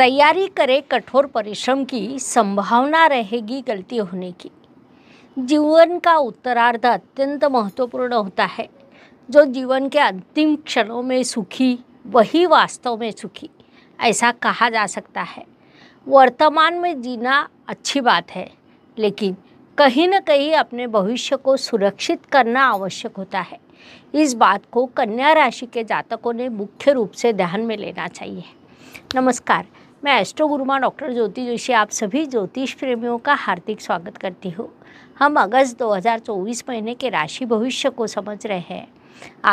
तैयारी करें कठोर परिश्रम की संभावना रहेगी गलती होने की जीवन का उत्तरार्ध अत्यंत महत्वपूर्ण होता है जो जीवन के अंतिम क्षणों में सुखी वही वास्तव में सुखी ऐसा कहा जा सकता है वर्तमान में जीना अच्छी बात है लेकिन कहीं ना कहीं अपने भविष्य को सुरक्षित करना आवश्यक होता है इस बात को कन्या राशि के जातकों ने मुख्य रूप से ध्यान में लेना चाहिए नमस्कार मैं एस्ट्रो गुरुमा डॉक्टर ज्योति जोशी आप सभी ज्योतिष प्रेमियों का हार्दिक स्वागत करती हूँ हम अगस्त 2024 महीने के राशि भविष्य को समझ रहे हैं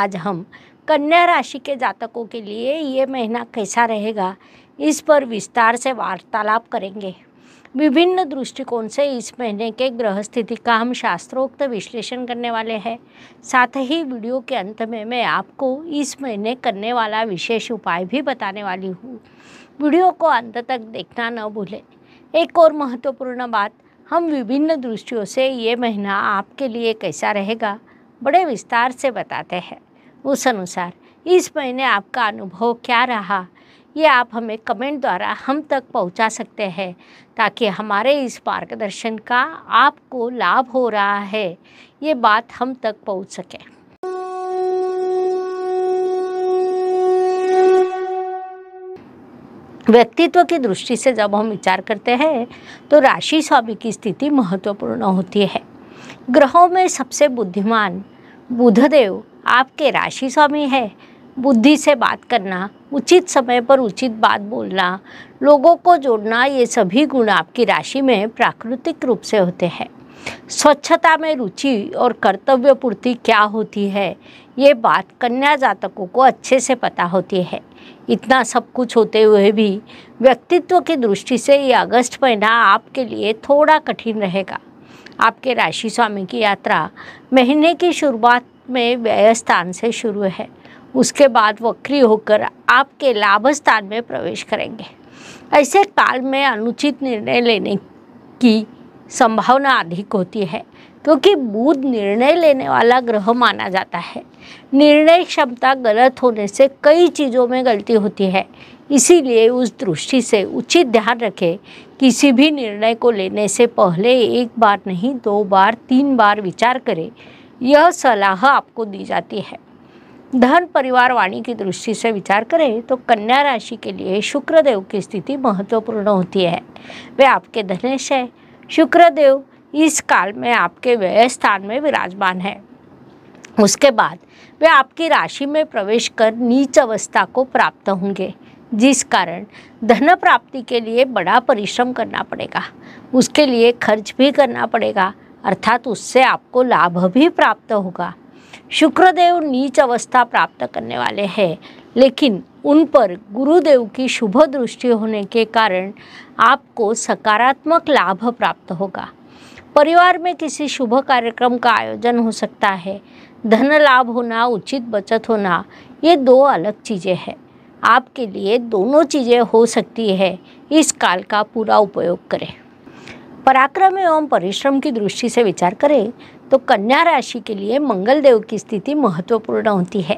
आज हम कन्या राशि के जातकों के लिए ये महीना कैसा रहेगा इस पर विस्तार से वार्तालाप करेंगे विभिन्न दृष्टिकोण से इस महीने के ग्रह स्थिति का हम शास्त्रोक्त विश्लेषण करने वाले हैं साथ ही वीडियो के अंत में मैं आपको इस महीने करने वाला विशेष उपाय भी बताने वाली हूँ वीडियो को अंत तक देखना न भूलें एक और महत्वपूर्ण बात हम विभिन्न दृष्टियों से ये महीना आपके लिए कैसा रहेगा बड़े विस्तार से बताते हैं उस अनुसार इस महीने आपका अनुभव क्या रहा ये आप हमें कमेंट द्वारा हम तक पहुंचा सकते हैं ताकि हमारे इस मार्गदर्शन का आपको लाभ हो रहा है ये बात हम तक पहुंच सके व्यक्तित्व की दृष्टि से जब हम विचार करते हैं तो राशि स्वामी की स्थिति महत्वपूर्ण होती है ग्रहों में सबसे बुद्धिमान बुधदेव आपके राशि स्वामी है बुद्धि से बात करना उचित समय पर उचित बात बोलना लोगों को जोड़ना ये सभी गुण आपकी राशि में प्राकृतिक रूप से होते हैं स्वच्छता में रुचि और कर्तव्य पूर्ति क्या होती है ये बात कन्या जातकों को अच्छे से पता होती है इतना सब कुछ होते हुए भी व्यक्तित्व की दृष्टि से ये अगस्त महीना आपके लिए थोड़ा कठिन रहेगा आपके राशि स्वामी की यात्रा महीने की शुरुआत में व्यय स्थान से शुरू है उसके बाद वक्री होकर आपके लाभ स्थान में प्रवेश करेंगे ऐसे काल में अनुचित निर्णय लेने की संभावना अधिक होती है क्योंकि बुध निर्णय लेने वाला ग्रह माना जाता है निर्णय क्षमता गलत होने से कई चीज़ों में गलती होती है इसीलिए उस दृष्टि से उचित ध्यान रखें किसी भी निर्णय को लेने से पहले एक बार नहीं दो बार तीन बार विचार करें यह सलाह आपको दी जाती है धन परिवार वाणी की दृष्टि से विचार करें तो कन्या राशि के लिए शुक्रदेव की स्थिति महत्वपूर्ण होती है वे आपके धनेश हैं शुक्रदेव इस काल में आपके व्यय स्थान में विराजमान है उसके बाद वे आपकी राशि में प्रवेश कर नीच अवस्था को प्राप्त होंगे जिस कारण धन प्राप्ति के लिए बड़ा परिश्रम करना पड़ेगा उसके लिए खर्च भी करना पड़ेगा अर्थात उससे आपको लाभ भी प्राप्त होगा शुक्रदेव नीच अवस्था प्राप्त करने वाले हैं लेकिन उन पर गुरुदेव की शुभ दृष्टि होने के कारण आपको सकारात्मक लाभ प्राप्त होगा परिवार में किसी शुभ कार्यक्रम का आयोजन हो सकता है धन लाभ होना उचित बचत होना ये दो अलग चीज़ें हैं आपके लिए दोनों चीज़ें हो सकती है इस काल का पूरा उपयोग करें पराक्रम एवं परिश्रम की दृष्टि से विचार करें तो कन्या राशि के लिए मंगल देव की स्थिति महत्वपूर्ण होती है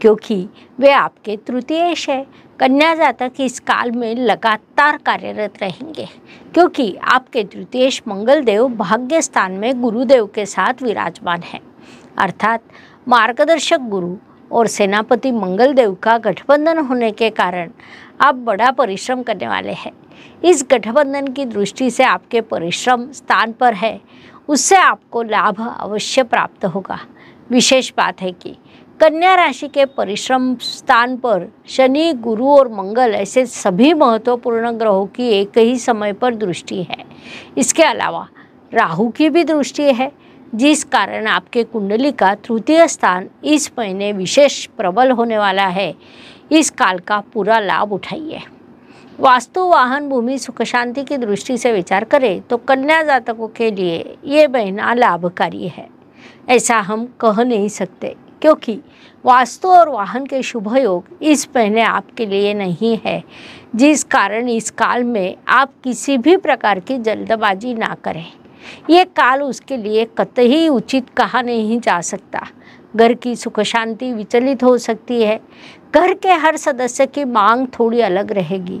क्योंकि वे आपके तृतीय है कन्या जातक इस काल में लगातार कार्यरत रहेंगे क्योंकि आपके तृतीय मंगल देव भाग्य स्थान में गुरुदेव के साथ विराजमान है अर्थात मार्गदर्शक गुरु और सेनापति मंगलदेव का गठबंधन होने के कारण आप बड़ा परिश्रम करने वाले हैं इस गठबंधन की दृष्टि से आपके परिश्रम स्थान पर है उससे आपको लाभ अवश्य प्राप्त होगा विशेष बात है कि कन्या राशि के परिश्रम स्थान पर शनि गुरु और मंगल ऐसे सभी महत्वपूर्ण ग्रहों की एक ही समय पर दृष्टि है इसके अलावा राहु की भी दृष्टि है जिस कारण आपके कुंडली का तृतीय स्थान इस महीने विशेष प्रबल होने वाला है इस काल का पूरा लाभ उठाइए वास्तु वाहन भूमि सुख शांति की दृष्टि से विचार करें तो कन्या जातकों के लिए ये महीना लाभकारी है ऐसा हम कह नहीं सकते क्योंकि वास्तु और वाहन के शुभ योग इस महीने आपके लिए नहीं है जिस कारण इस काल में आप किसी भी प्रकार की जल्दबाजी ना करें ये काल उसके लिए कतई उचित कहा नहीं जा सकता घर की सुख शांति विचलित हो सकती है घर के हर सदस्य की मांग थोड़ी अलग रहेगी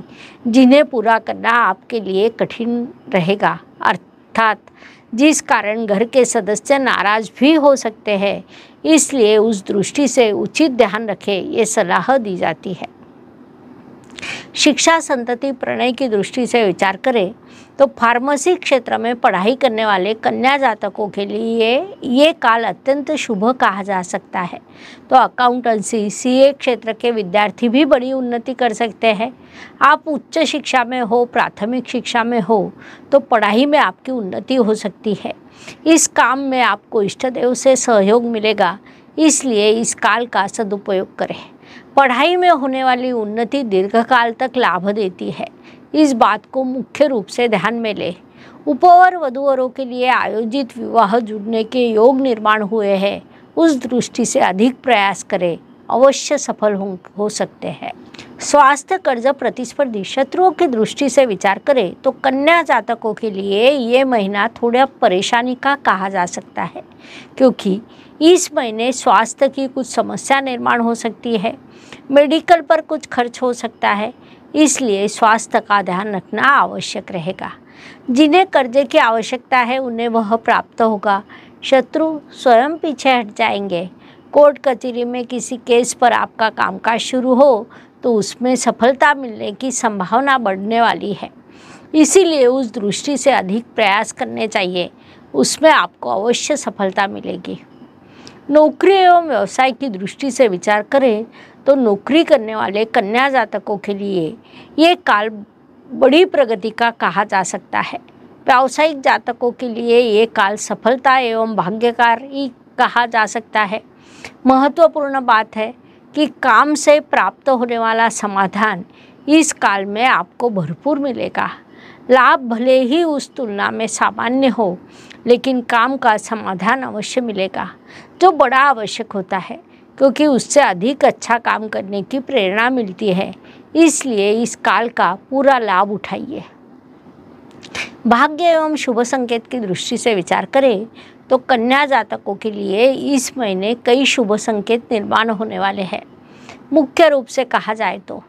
जिन्हें पूरा करना आपके लिए कठिन रहेगा अर्थात जिस कारण घर के सदस्य नाराज भी हो सकते हैं इसलिए उस दृष्टि से उचित ध्यान रखें ये सलाह दी जाती है शिक्षा संतति प्रणय की दृष्टि से विचार करें तो फार्मेसी क्षेत्र में पढ़ाई करने वाले कन्या जातकों के लिए ये काल अत्यंत शुभ कहा जा सकता है तो अकाउंटेंसी सीए क्षेत्र के विद्यार्थी भी बड़ी उन्नति कर सकते हैं आप उच्च शिक्षा में हो प्राथमिक शिक्षा में हो तो पढ़ाई में आपकी उन्नति हो सकती है इस काम में आपको इष्टदेव से सहयोग मिलेगा इसलिए इस काल का सदुपयोग करें पढ़ाई में होने वाली उन्नति दीर्घकाल तक लाभ देती है इस बात को मुख्य रूप से ध्यान में ले उपवर वधुवरों के लिए आयोजित विवाह जुड़ने के योग निर्माण हुए हैं उस दृष्टि से अधिक प्रयास करें अवश्य सफल हो सकते हैं स्वास्थ्य कर्ज प्रतिस्पर्धी शत्रुओं की दृष्टि से विचार करें तो कन्या जातकों के लिए ये महीना थोड़ा परेशानी का कहा जा सकता है क्योंकि इस महीने स्वास्थ्य की कुछ समस्या निर्माण हो सकती है मेडिकल पर कुछ खर्च हो सकता है इसलिए स्वास्थ्य का ध्यान रखना आवश्यक रहेगा जिन्हें कर्जे की आवश्यकता है उन्हें वह प्राप्त होगा शत्रु स्वयं पीछे हट जाएंगे कोर्ट कचहरी में किसी केस पर आपका कामकाज शुरू हो तो उसमें सफलता मिलने की संभावना बढ़ने वाली है इसीलिए उस दृष्टि से अधिक प्रयास करने चाहिए उसमें आपको अवश्य सफलता मिलेगी नौकरी एवं व्यवसाय की दृष्टि से विचार करें तो नौकरी करने वाले कन्या जातकों के लिए ये काल बड़ी प्रगति का कहा जा सकता है व्यावसायिक जातकों के लिए ये काल सफलता एवं भाग्यकार ही कहा जा सकता है महत्वपूर्ण बात है कि काम से प्राप्त होने वाला समाधान इस काल में आपको भरपूर मिलेगा लाभ भले ही उस तुलना में सामान्य हो लेकिन काम का समाधान अवश्य मिलेगा जो बड़ा आवश्यक होता है क्योंकि उससे अधिक अच्छा काम करने की प्रेरणा मिलती है इसलिए इस काल का पूरा लाभ उठाइए भाग्य एवं शुभ संकेत की दृष्टि से विचार करें तो कन्या जातकों के लिए इस महीने कई शुभ संकेत निर्माण होने वाले हैं मुख्य रूप से कहा जाए तो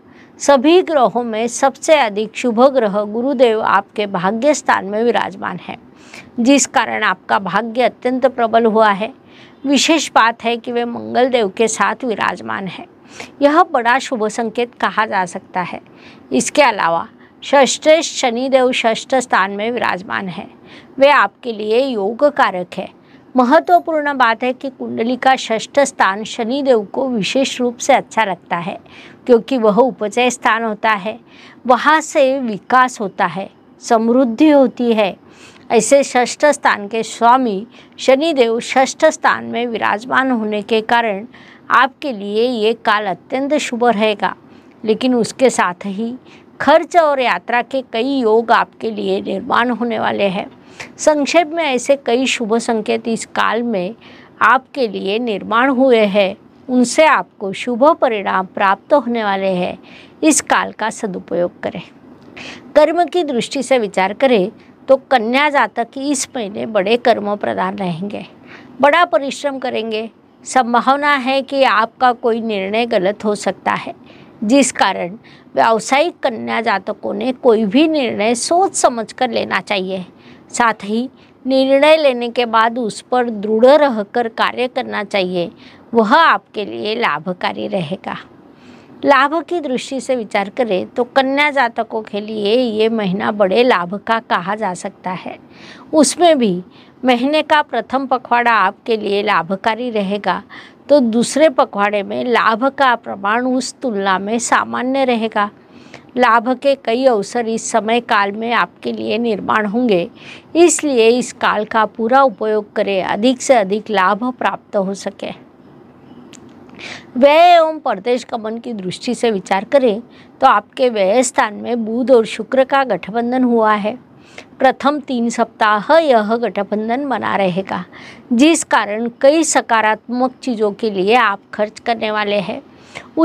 सभी ग्रहों में सबसे अधिक शुभ ग्रह गुरुदेव आपके भाग्य स्थान में विराजमान है जिस कारण आपका भाग्य अत्यंत प्रबल हुआ है विशेष बात है कि वे मंगल देव के साथ विराजमान है यह बड़ा शुभ संकेत कहा जा सकता है इसके अलावा षष्ठ शनिदेव षष्ठ स्थान में विराजमान है वे आपके लिए योग कारक है महत्वपूर्ण बात है कि कुंडली का षष्ठ स्थान शनिदेव को विशेष रूप से अच्छा लगता है क्योंकि वह उपचय स्थान होता है वहाँ से विकास होता है समृद्धि होती है ऐसे षष्ठ स्थान के स्वामी शनिदेव षष्ठ स्थान में विराजमान होने के कारण आपके लिए ये काल अत्यंत शुभ रहेगा लेकिन उसके साथ ही खर्च और यात्रा के कई योग आपके लिए निर्माण होने वाले हैं संक्षेप में ऐसे कई शुभ संकेत इस काल में आपके लिए निर्माण हुए हैं उनसे आपको शुभ परिणाम प्राप्त होने वाले हैं इस काल का सदुपयोग करें कर्म की दृष्टि से विचार करें तो कन्या जातक इस महीने बड़े कर्म प्रदान रहेंगे बड़ा परिश्रम करेंगे संभावना है कि आपका कोई निर्णय गलत हो सकता है जिस कारण व्यावसायिक कन्या जातकों ने कोई भी निर्णय सोच समझकर लेना चाहिए साथ ही निर्णय लेने के बाद उस पर दृढ़ रहकर कार्य करना चाहिए वह आपके लिए लाभकारी रहेगा लाभ की दृष्टि से विचार करें तो कन्या जातकों के लिए ये महीना बड़े लाभ का कहा जा सकता है उसमें भी महीने का प्रथम पखवाड़ा आपके लिए लाभकारी रहेगा तो दूसरे पखवाड़े में लाभ का प्रमाण उस तुलना में सामान्य रहेगा लाभ के कई अवसर इस समय काल में आपके लिए निर्माण होंगे इसलिए इस काल का पूरा उपयोग करें अधिक से अधिक लाभ प्राप्त हो सके व्यय एवं प्रदेश गमन की दृष्टि से विचार करें तो आपके व्यय स्थान में बुध और शुक्र का गठबंधन हुआ है प्रथम तीन सप्ताह यह गठबंधन बना रहेगा जिस कारण कई सकारात्मक चीज़ों के लिए आप खर्च करने वाले हैं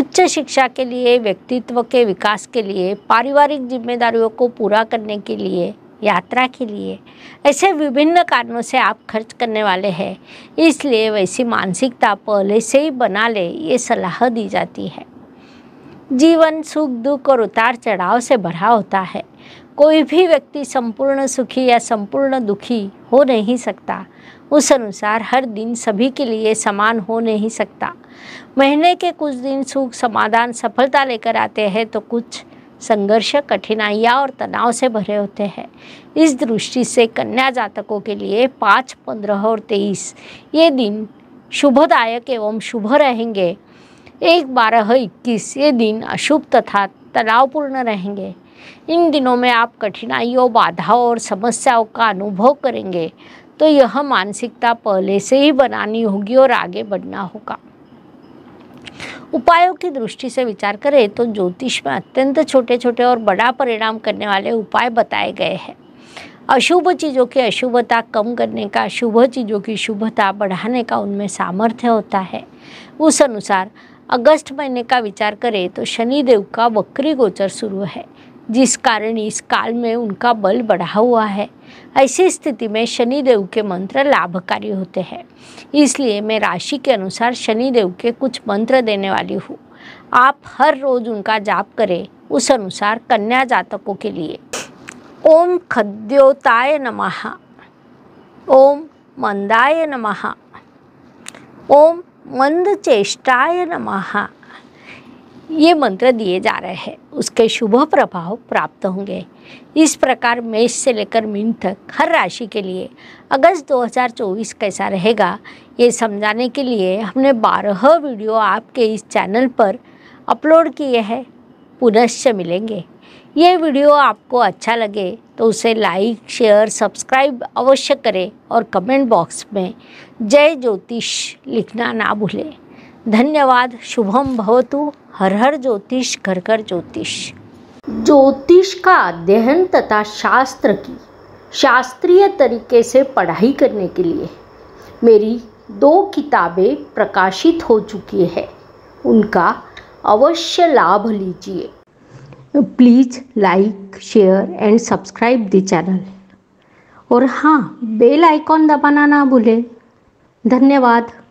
उच्च शिक्षा के लिए व्यक्तित्व के विकास के लिए पारिवारिक जिम्मेदारियों को पूरा करने के लिए यात्रा के लिए ऐसे विभिन्न कारणों से आप खर्च करने वाले हैं इसलिए वैसी मानसिकता पहले से ही बना ले ये सलाह दी जाती है जीवन सुख दुख और उतार चढ़ाव से भरा होता है कोई भी व्यक्ति संपूर्ण सुखी या संपूर्ण दुखी हो नहीं सकता उस अनुसार हर दिन सभी के लिए समान हो नहीं सकता महीने के कुछ दिन सुख समाधान सफलता लेकर आते हैं तो कुछ संघर्ष कठिनाइयाँ और तनाव से भरे होते हैं इस दृष्टि से कन्या जातकों के लिए पाँच पंद्रह और तेईस ये दिन शुभदायक एवं शुभ रहेंगे एक बारह इक्कीस ये दिन अशुभ तथा तनावपूर्ण रहेंगे इन दिनों में आप कठिनाइयों बाधाओं और समस्याओं का अनुभव करेंगे तो यह मानसिकता पहले से ही बनानी होगी और आगे बढ़ना होगा उपायों की दृष्टि से विचार करें तो ज्योतिष में अत्यंत छोटे छोटे और बड़ा परिणाम करने वाले उपाय बताए गए हैं अशुभ चीज़ों की अशुभता कम करने का शुभ चीज़ों की शुभता बढ़ाने का उनमें सामर्थ्य होता है उस अनुसार अगस्त महीने का विचार करें तो शनिदेव का वक्री गोचर शुरू है जिस कारण इस काल में उनका बल बढ़ा हुआ है ऐसी स्थिति में शनिदेव के मंत्र लाभकारी होते हैं इसलिए मैं राशि के अनुसार शनिदेव के कुछ मंत्र देने वाली हूँ आप हर रोज उनका जाप करें उस अनुसार कन्या जातकों के लिए ओम खद्योताय नमः ओम मंदाय नमः ओम मंद चेष्टाय नमः ये मंत्र दिए जा रहे हैं उसके शुभ प्रभाव प्राप्त होंगे इस प्रकार मेष से लेकर मीन तक हर राशि के लिए अगस्त 2024 कैसा रहेगा ये समझाने के लिए हमने बारह वीडियो आपके इस चैनल पर अपलोड किए हैं पुनश्च मिलेंगे ये वीडियो आपको अच्छा लगे तो उसे लाइक शेयर सब्सक्राइब अवश्य करें और कमेंट बॉक्स में जय ज्योतिष लिखना ना भूलें धन्यवाद शुभम भवतु हर हर ज्योतिष घर घर ज्योतिष ज्योतिष का अध्ययन तथा शास्त्र की शास्त्रीय तरीके से पढ़ाई करने के लिए मेरी दो किताबें प्रकाशित हो चुकी है उनका अवश्य लाभ लीजिए please like share and subscribe the channel और हाँ बेल आइकॉन दबाना ना भूलें धन्यवाद